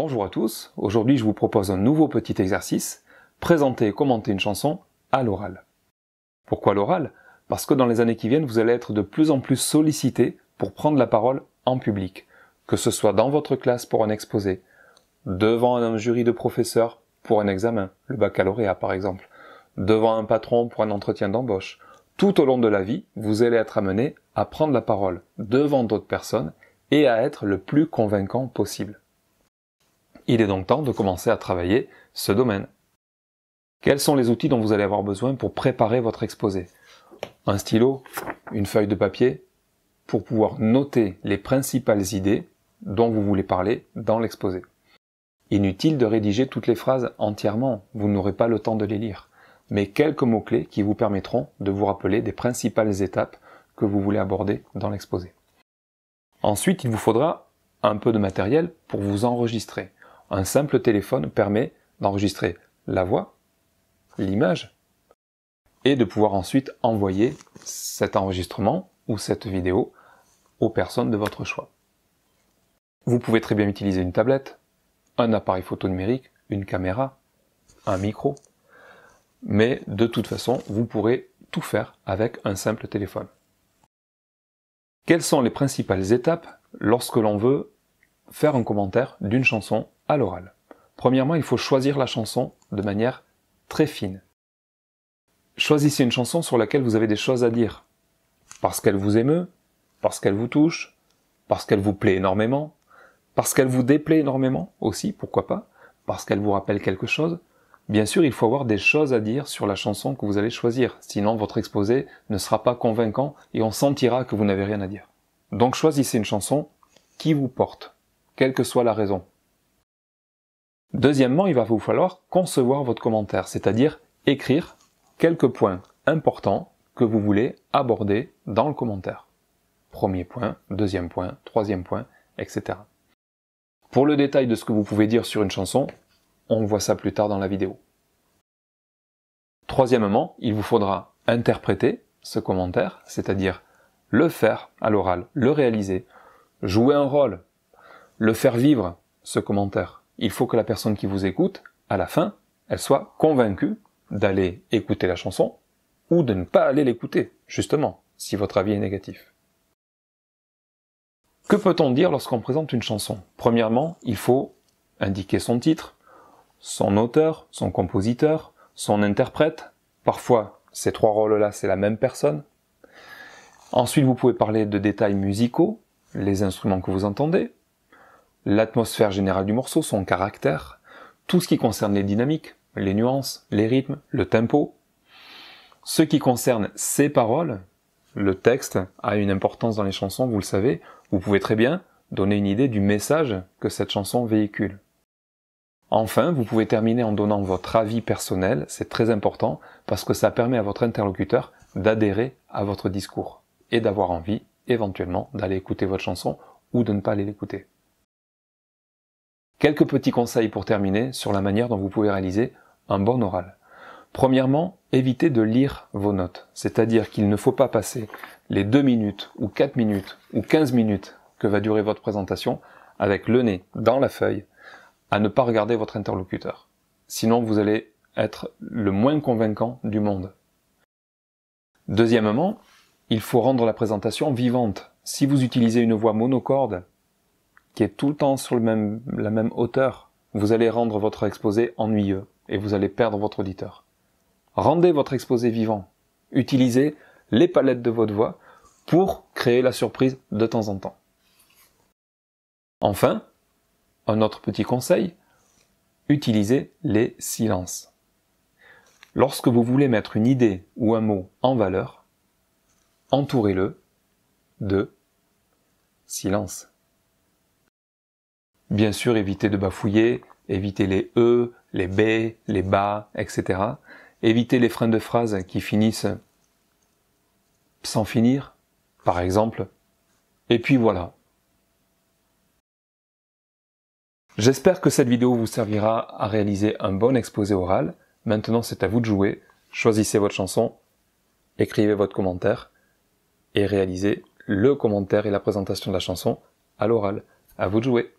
Bonjour à tous, aujourd'hui je vous propose un nouveau petit exercice, présenter et commenter une chanson à l'oral. Pourquoi l'oral Parce que dans les années qui viennent, vous allez être de plus en plus sollicité pour prendre la parole en public, que ce soit dans votre classe pour un exposé, devant un jury de professeurs pour un examen, le baccalauréat par exemple, devant un patron pour un entretien d'embauche. Tout au long de la vie, vous allez être amené à prendre la parole devant d'autres personnes et à être le plus convaincant possible. Il est donc temps de commencer à travailler ce domaine. Quels sont les outils dont vous allez avoir besoin pour préparer votre exposé Un stylo, une feuille de papier, pour pouvoir noter les principales idées dont vous voulez parler dans l'exposé. Inutile de rédiger toutes les phrases entièrement, vous n'aurez pas le temps de les lire, mais quelques mots-clés qui vous permettront de vous rappeler des principales étapes que vous voulez aborder dans l'exposé. Ensuite, il vous faudra un peu de matériel pour vous enregistrer. Un simple téléphone permet d'enregistrer la voix, l'image, et de pouvoir ensuite envoyer cet enregistrement ou cette vidéo aux personnes de votre choix. Vous pouvez très bien utiliser une tablette, un appareil photo numérique, une caméra, un micro, mais de toute façon, vous pourrez tout faire avec un simple téléphone. Quelles sont les principales étapes lorsque l'on veut faire un commentaire d'une chanson l'oral. Premièrement, il faut choisir la chanson de manière très fine. Choisissez une chanson sur laquelle vous avez des choses à dire. Parce qu'elle vous émeut, parce qu'elle vous touche, parce qu'elle vous plaît énormément, parce qu'elle vous déplaît énormément aussi, pourquoi pas, parce qu'elle vous rappelle quelque chose. Bien sûr, il faut avoir des choses à dire sur la chanson que vous allez choisir, sinon votre exposé ne sera pas convaincant et on sentira que vous n'avez rien à dire. Donc choisissez une chanson qui vous porte, quelle que soit la raison, Deuxièmement, il va vous falloir concevoir votre commentaire, c'est-à-dire écrire quelques points importants que vous voulez aborder dans le commentaire. Premier point, deuxième point, troisième point, etc. Pour le détail de ce que vous pouvez dire sur une chanson, on voit ça plus tard dans la vidéo. Troisièmement, il vous faudra interpréter ce commentaire, c'est-à-dire le faire à l'oral, le réaliser, jouer un rôle, le faire vivre, ce commentaire il faut que la personne qui vous écoute, à la fin, elle soit convaincue d'aller écouter la chanson ou de ne pas aller l'écouter, justement, si votre avis est négatif. Que peut-on dire lorsqu'on présente une chanson Premièrement, il faut indiquer son titre, son auteur, son compositeur, son interprète. Parfois, ces trois rôles-là, c'est la même personne. Ensuite, vous pouvez parler de détails musicaux, les instruments que vous entendez, l'atmosphère générale du morceau, son caractère, tout ce qui concerne les dynamiques, les nuances, les rythmes, le tempo. Ce qui concerne ses paroles, le texte a une importance dans les chansons, vous le savez, vous pouvez très bien donner une idée du message que cette chanson véhicule. Enfin, vous pouvez terminer en donnant votre avis personnel, c'est très important, parce que ça permet à votre interlocuteur d'adhérer à votre discours et d'avoir envie éventuellement d'aller écouter votre chanson ou de ne pas aller l'écouter. Quelques petits conseils pour terminer sur la manière dont vous pouvez réaliser un bon oral. Premièrement, évitez de lire vos notes, c'est-à-dire qu'il ne faut pas passer les 2 minutes ou 4 minutes ou 15 minutes que va durer votre présentation avec le nez dans la feuille à ne pas regarder votre interlocuteur. Sinon, vous allez être le moins convaincant du monde. Deuxièmement, il faut rendre la présentation vivante. Si vous utilisez une voix monocorde, est tout le temps sur le même, la même hauteur, vous allez rendre votre exposé ennuyeux et vous allez perdre votre auditeur. Rendez votre exposé vivant. Utilisez les palettes de votre voix pour créer la surprise de temps en temps. Enfin, un autre petit conseil, utilisez les silences. Lorsque vous voulez mettre une idée ou un mot en valeur, entourez-le de silence. Bien sûr, évitez de bafouiller, évitez les E, les B, les ba », etc. Évitez les freins de phrase qui finissent sans finir, par exemple. Et puis voilà. J'espère que cette vidéo vous servira à réaliser un bon exposé oral. Maintenant, c'est à vous de jouer. Choisissez votre chanson, écrivez votre commentaire et réalisez le commentaire et la présentation de la chanson à l'oral. À vous de jouer.